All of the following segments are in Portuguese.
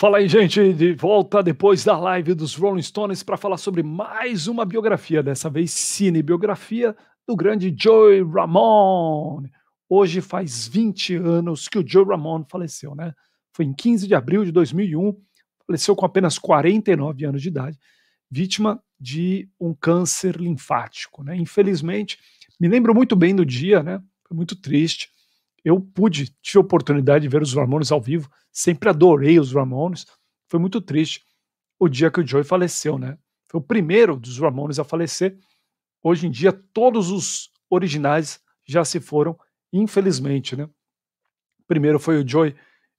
Fala aí, gente, de volta depois da live dos Rolling Stones para falar sobre mais uma biografia, dessa vez cinebiografia do grande Joey Ramone. Hoje faz 20 anos que o Joey Ramone faleceu, né? Foi em 15 de abril de 2001, faleceu com apenas 49 anos de idade, vítima de um câncer linfático, né? Infelizmente, me lembro muito bem do dia, né? Foi muito triste eu pude, tive a oportunidade de ver os Ramones ao vivo, sempre adorei os Ramones. Foi muito triste o dia que o Joey faleceu, né? Foi o primeiro dos Ramones a falecer. Hoje em dia, todos os originais já se foram, infelizmente, né? Primeiro foi o Joey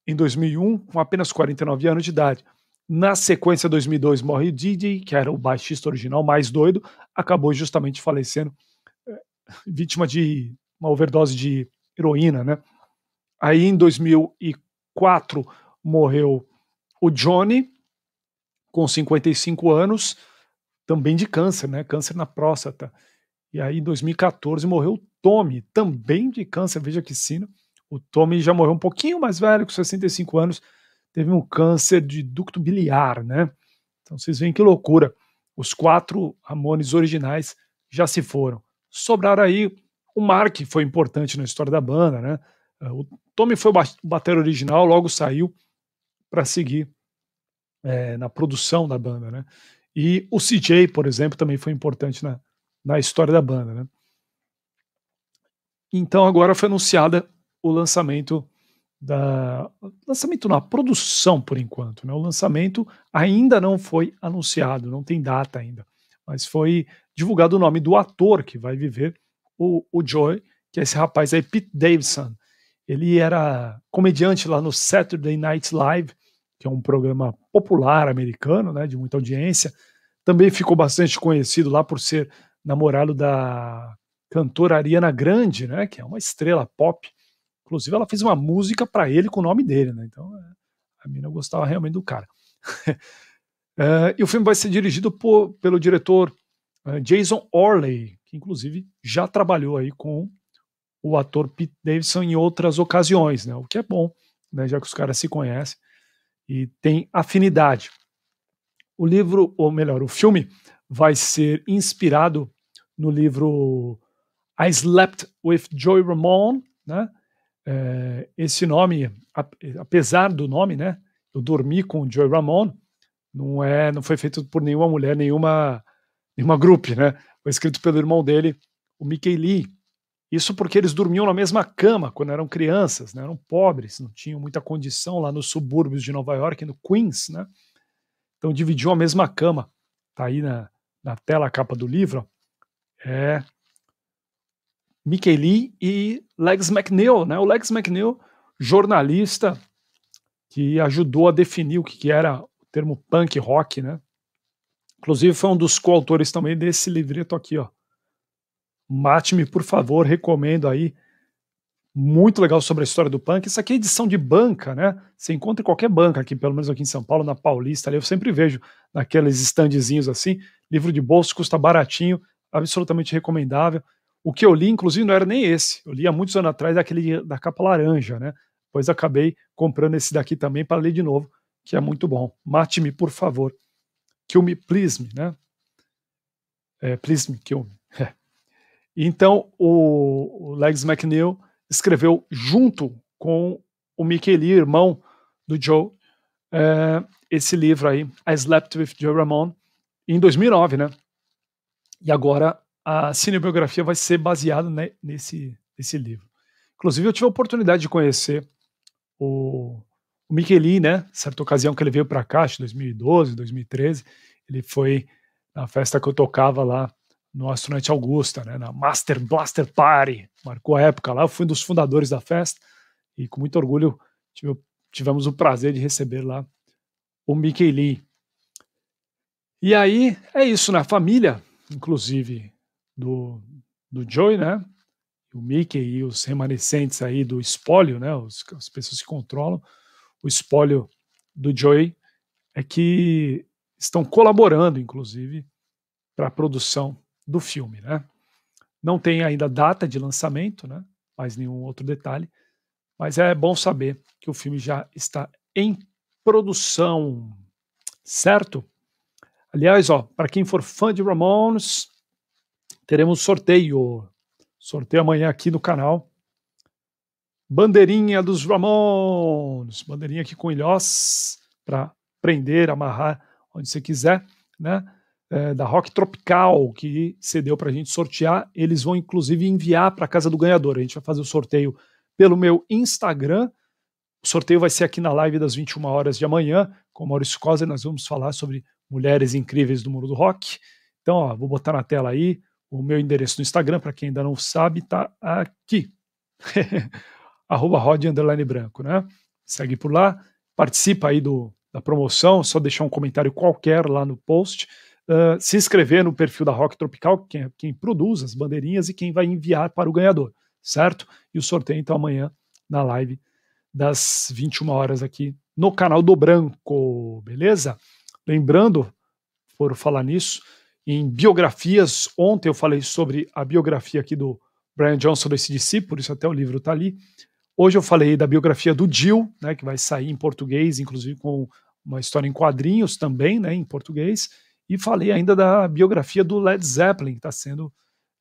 em 2001, com apenas 49 anos de idade. Na sequência, 2002, morre o Didi, que era o baixista original mais doido, acabou justamente falecendo, eh, vítima de uma overdose de heroína, né? Aí em 2004 morreu o Johnny, com 55 anos, também de câncer, né? Câncer na próstata. E aí em 2014 morreu o Tommy, também de câncer, veja que sino. O Tommy já morreu um pouquinho mais velho, com 65 anos, teve um câncer de ducto biliar, né? Então vocês veem que loucura. Os quatro Ramones originais já se foram. Sobraram aí o Mark foi importante na história da banda, né? Eh, o Tommy foi o bater original, logo saiu para seguir é, na produção da banda, né? E o CJ, por exemplo, também foi importante na, na história da banda, né? Então agora foi anunciada o lançamento da lançamento na produção por enquanto, né? O lançamento ainda não foi anunciado, não tem data ainda, mas foi divulgado o nome do ator que vai viver o, o Joy, que é esse rapaz aí, Pete Davidson. Ele era comediante lá no Saturday Night Live, que é um programa popular americano, né, de muita audiência. Também ficou bastante conhecido lá por ser namorado da cantora Ariana Grande, né, que é uma estrela pop. Inclusive, ela fez uma música para ele com o nome dele, né? Então, é, a mina gostava realmente do cara. uh, e o filme vai ser dirigido por, pelo diretor uh, Jason Orley, que inclusive já trabalhou aí com o ator Pete Davidson em outras ocasiões, né? O que é bom, né? Já que os caras se conhecem e têm afinidade. O livro, ou melhor, o filme vai ser inspirado no livro I Slept with Joy Ramon, né? É, esse nome, apesar do nome, né? Eu dormi com Joy Ramon, Não é, não foi feito por nenhuma mulher, nenhuma uma Group, né? Foi escrito pelo irmão dele, o Mickey Lee. Isso porque eles dormiam na mesma cama quando eram crianças, né? eram pobres, não tinham muita condição lá nos subúrbios de Nova York, no Queens, né? Então dividiam a mesma cama. Tá aí na, na tela a capa do livro. É Mickey Lee e Legs McNeil, né? O Legs McNeil, jornalista que ajudou a definir o que era o termo punk rock, né? Inclusive, foi um dos coautores também desse livreto aqui, ó. Mate-me, por favor, recomendo aí. Muito legal sobre a história do punk. Isso aqui é edição de banca, né? Você encontra em qualquer banca aqui, pelo menos aqui em São Paulo, na Paulista, ali eu sempre vejo naqueles estandezinhos assim. Livro de bolso custa baratinho, absolutamente recomendável. O que eu li, inclusive, não era nem esse. Eu li há muitos anos atrás aquele da capa laranja, né? Pois acabei comprando esse daqui também para ler de novo, que é muito bom. Mate-me, por favor me Plisme, né? É, que Kilme. É. Então, o, Legs McNeil escreveu junto com o Mickey irmão do Joe, é, esse livro aí, I Slept with Joe Ramon, em 2009, né? E agora a cinebiografia vai ser baseada né, nesse, nesse livro. Inclusive, eu tive a oportunidade de conhecer o o Michelin, né, certa ocasião que ele veio para cá, acho 2012, 2013, ele foi na festa que eu tocava lá no Astronaut Augusta, né, na Master Blaster Party, marcou a época lá, eu fui um dos fundadores da festa e com muito orgulho tive, tivemos o prazer de receber lá o Michelin. E aí é isso, né, família, inclusive do, do Joey, né, o Mickey e os remanescentes aí do espólio, né, os, as pessoas que controlam, o espólio do Joey, é que estão colaborando, inclusive, para a produção do filme. Né? Não tem ainda data de lançamento, né? mais nenhum outro detalhe, mas é bom saber que o filme já está em produção, certo? Aliás, ó, para quem for fã de Ramones, teremos sorteio. Sorteio amanhã aqui no canal Bandeirinha dos Ramones, bandeirinha aqui com ilhós para prender, amarrar onde você quiser, né? É, da Rock Tropical, que cedeu para a gente sortear. Eles vão, inclusive, enviar para a casa do ganhador. A gente vai fazer o sorteio pelo meu Instagram. O sorteio vai ser aqui na live das 21 horas de amanhã. Com o Maurício Coser, nós vamos falar sobre mulheres incríveis do mundo do rock. Então, ó, vou botar na tela aí o meu endereço no Instagram, para quem ainda não sabe, está aqui. arroba Rod Underline Branco, né? Segue por lá, participa aí do, da promoção, só deixar um comentário qualquer lá no post, uh, se inscrever no perfil da Rock Tropical, quem, é quem produz as bandeirinhas e quem vai enviar para o ganhador, certo? E o sorteio então amanhã na live das 21 horas aqui no canal do Branco, beleza? Lembrando, por falar nisso, em biografias, ontem eu falei sobre a biografia aqui do Brian Johnson do ACDC, por isso até o livro está ali, Hoje eu falei da biografia do Dil, né, que vai sair em português, inclusive com uma história em quadrinhos também, né, em português, e falei ainda da biografia do Led Zeppelin, que tá sendo,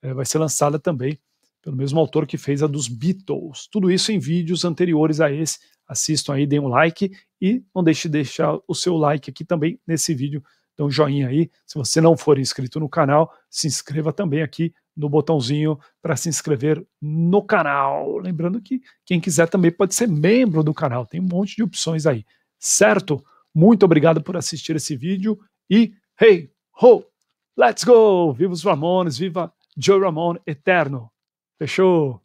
é, vai ser lançada também pelo mesmo autor que fez a dos Beatles. Tudo isso em vídeos anteriores a esse. Assistam aí, deem um like e não deixe de deixar o seu like aqui também nesse vídeo. Dê um joinha aí. Se você não for inscrito no canal, se inscreva também aqui no botãozinho para se inscrever no canal. Lembrando que quem quiser também pode ser membro do canal, tem um monte de opções aí, certo? Muito obrigado por assistir esse vídeo e hey, ho, let's go! Viva os Ramones, viva Joe Ramone eterno! Fechou?